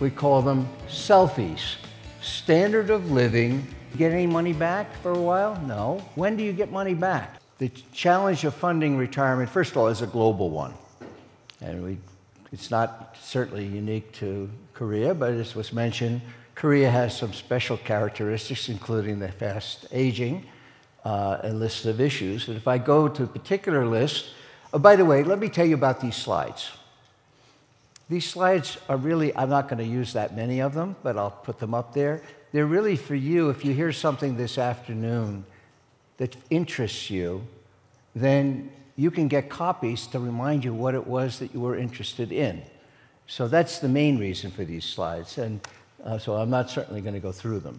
We call them selfies. Standard of living. Get any money back for a while? No. When do you get money back? The challenge of funding retirement, first of all, is a global one. And we, it's not certainly unique to Korea, but as was mentioned, Korea has some special characteristics, including the fast aging uh, and list of issues. And if I go to a particular list, oh, by the way, let me tell you about these slides. These slides are really, I'm not going to use that many of them, but I'll put them up there. They're really for you. If you hear something this afternoon that interests you, then you can get copies to remind you what it was that you were interested in. So that's the main reason for these slides. And uh, so I'm not certainly going to go through them.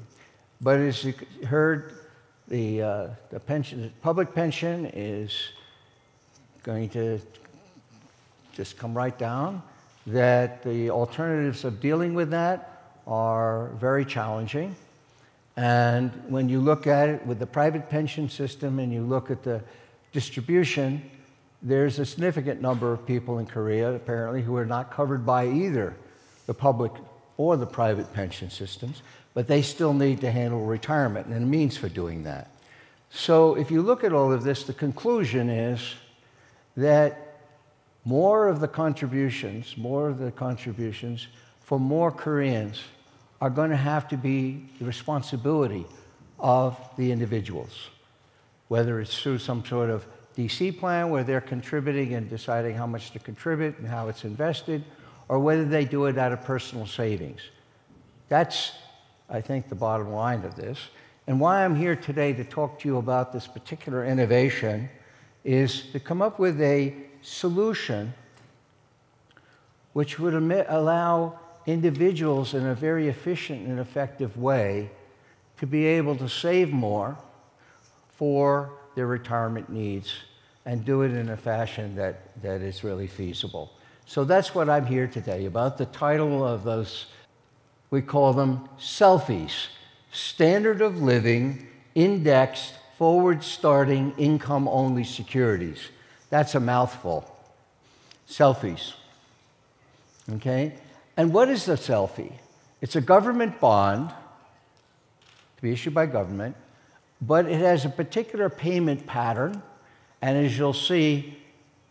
But as you heard, the, uh, the pension, the public pension is going to just come right down that the alternatives of dealing with that are very challenging. And when you look at it with the private pension system and you look at the distribution, there's a significant number of people in Korea, apparently, who are not covered by either the public or the private pension systems, but they still need to handle retirement and a means for doing that. So if you look at all of this, the conclusion is that more of the contributions, more of the contributions for more Koreans are going to have to be the responsibility of the individuals, whether it's through some sort of DC plan where they're contributing and deciding how much to contribute and how it's invested, or whether they do it out of personal savings. That's, I think, the bottom line of this. And why I'm here today to talk to you about this particular innovation is to come up with a solution which would allow individuals in a very efficient and effective way to be able to save more for their retirement needs and do it in a fashion that, that is really feasible. So that's what I'm here today about. The title of those, we call them selfies Standard of Living Indexed Forward Starting Income Only Securities. That's a mouthful. Selfies. Okay? And what is a selfie? It's a government bond to be issued by government, but it has a particular payment pattern. And as you'll see,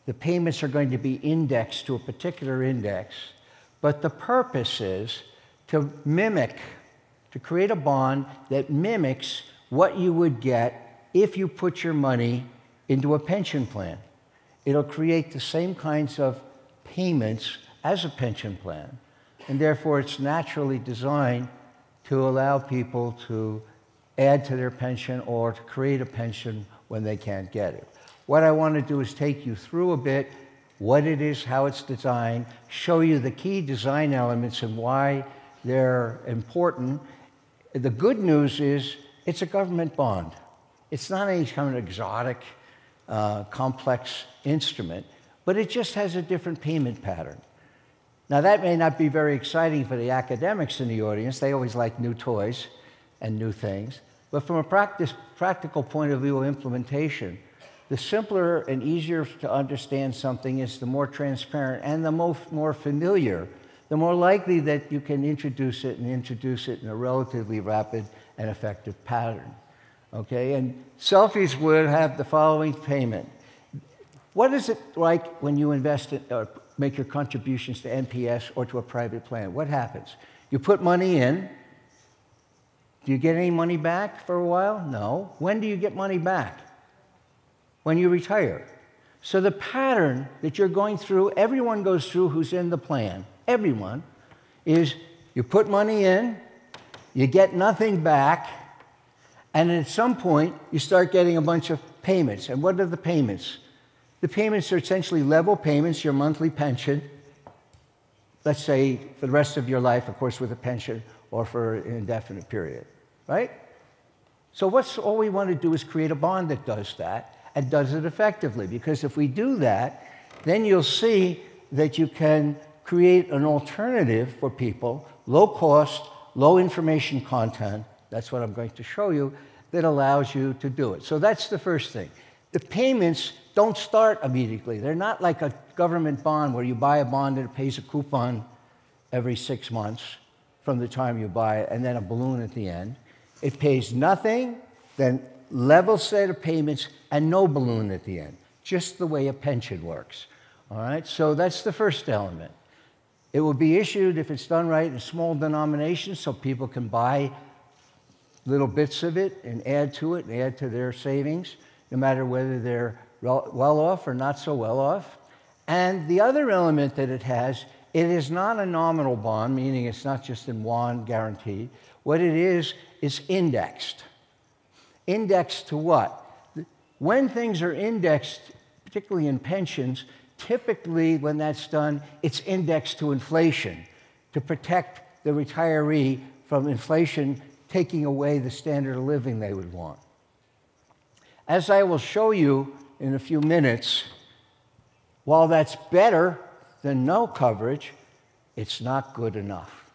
the payments are going to be indexed to a particular index. But the purpose is to mimic, to create a bond that mimics what you would get if you put your money into a pension plan it'll create the same kinds of payments as a pension plan. And therefore, it's naturally designed to allow people to add to their pension or to create a pension when they can't get it. What I want to do is take you through a bit what it is, how it's designed, show you the key design elements and why they're important. The good news is it's a government bond. It's not any kind of exotic uh, complex instrument, but it just has a different payment pattern. Now, that may not be very exciting for the academics in the audience. They always like new toys and new things. But from a practice, practical point of view of implementation, the simpler and easier to understand something is, the more transparent and the more, more familiar, the more likely that you can introduce it and introduce it in a relatively rapid and effective pattern. Okay, and selfies would have the following payment. What is it like when you invest in, or make your contributions to NPS or to a private plan? What happens? You put money in. Do you get any money back for a while? No. When do you get money back? When you retire. So the pattern that you're going through, everyone goes through who's in the plan, everyone, is you put money in, you get nothing back, and at some point, you start getting a bunch of payments. And what are the payments? The payments are essentially level payments, your monthly pension, let's say for the rest of your life, of course, with a pension or for an indefinite period, right? So, what's all we want to do is create a bond that does that and does it effectively. Because if we do that, then you'll see that you can create an alternative for people, low cost, low information content, that's what I'm going to show you that allows you to do it. So that's the first thing. The payments don't start immediately. They're not like a government bond where you buy a bond and it pays a coupon every six months from the time you buy it and then a balloon at the end. It pays nothing, then level set of payments and no balloon at the end, just the way a pension works. All right, so that's the first element. It will be issued, if it's done right, in small denominations so people can buy little bits of it and add to it and add to their savings, no matter whether they're well off or not so well off. And the other element that it has, it is not a nominal bond, meaning it's not just in one guarantee. What it is, is indexed. Indexed to what? When things are indexed, particularly in pensions, typically when that's done, it's indexed to inflation to protect the retiree from inflation taking away the standard of living they would want. As I will show you in a few minutes, while that's better than no coverage, it's not good enough.